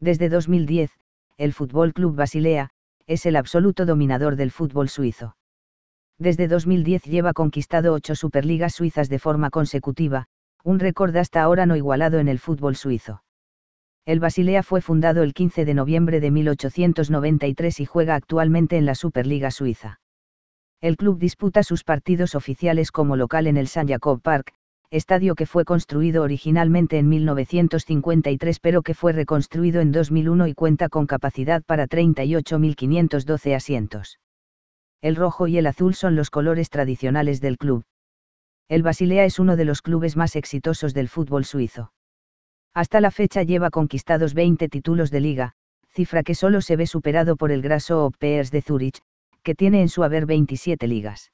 Desde 2010, el Fútbol Club Basilea, es el absoluto dominador del fútbol suizo. Desde 2010 lleva conquistado ocho Superligas suizas de forma consecutiva, un récord hasta ahora no igualado en el fútbol suizo. El Basilea fue fundado el 15 de noviembre de 1893 y juega actualmente en la Superliga Suiza. El club disputa sus partidos oficiales como local en el San Jacob Park, estadio que fue construido originalmente en 1953 pero que fue reconstruido en 2001 y cuenta con capacidad para 38.512 asientos. El rojo y el azul son los colores tradicionales del club. El Basilea es uno de los clubes más exitosos del fútbol suizo. Hasta la fecha lleva conquistados 20 títulos de liga, cifra que solo se ve superado por el Grasso Peers de Zurich, que tiene en su haber 27 ligas.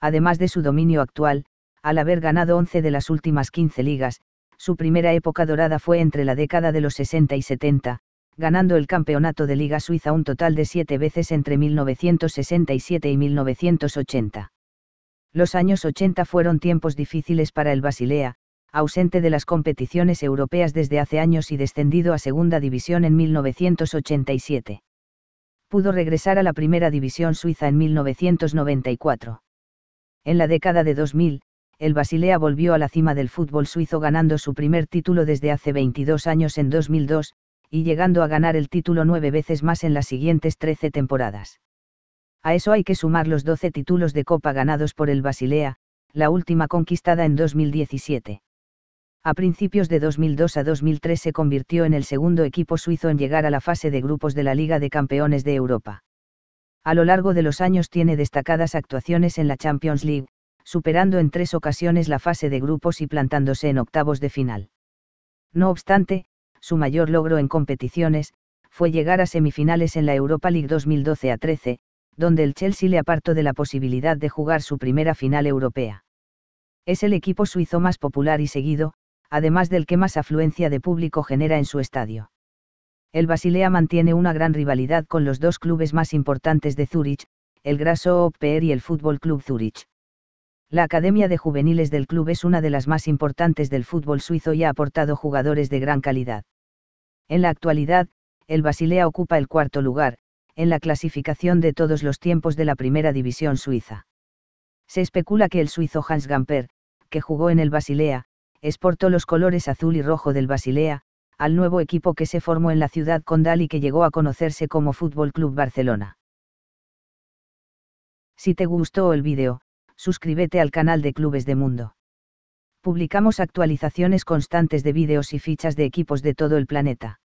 Además de su dominio actual, al haber ganado 11 de las últimas 15 ligas, su primera época dorada fue entre la década de los 60 y 70, ganando el campeonato de Liga Suiza un total de 7 veces entre 1967 y 1980. Los años 80 fueron tiempos difíciles para el Basilea, ausente de las competiciones europeas desde hace años y descendido a Segunda División en 1987. Pudo regresar a la Primera División Suiza en 1994. En la década de 2000, el Basilea volvió a la cima del fútbol suizo ganando su primer título desde hace 22 años en 2002, y llegando a ganar el título nueve veces más en las siguientes 13 temporadas. A eso hay que sumar los 12 títulos de Copa ganados por el Basilea, la última conquistada en 2017. A principios de 2002 a 2003 se convirtió en el segundo equipo suizo en llegar a la fase de grupos de la Liga de Campeones de Europa. A lo largo de los años tiene destacadas actuaciones en la Champions League, superando en tres ocasiones la fase de grupos y plantándose en octavos de final. No obstante, su mayor logro en competiciones, fue llegar a semifinales en la Europa League 2012 a 13, donde el Chelsea le apartó de la posibilidad de jugar su primera final europea. Es el equipo suizo más popular y seguido, además del que más afluencia de público genera en su estadio. El Basilea mantiene una gran rivalidad con los dos clubes más importantes de Zúrich, el Grasshopper y el Fútbol Club Zúrich. La Academia de Juveniles del club es una de las más importantes del fútbol suizo y ha aportado jugadores de gran calidad. En la actualidad, el Basilea ocupa el cuarto lugar, en la clasificación de todos los tiempos de la primera división suiza. Se especula que el suizo Hans Gamper, que jugó en el Basilea, exportó los colores azul y rojo del Basilea, al nuevo equipo que se formó en la ciudad condal y que llegó a conocerse como Fútbol Club Barcelona. Si te gustó el vídeo, suscríbete al canal de Clubes de Mundo. Publicamos actualizaciones constantes de vídeos y fichas de equipos de todo el planeta.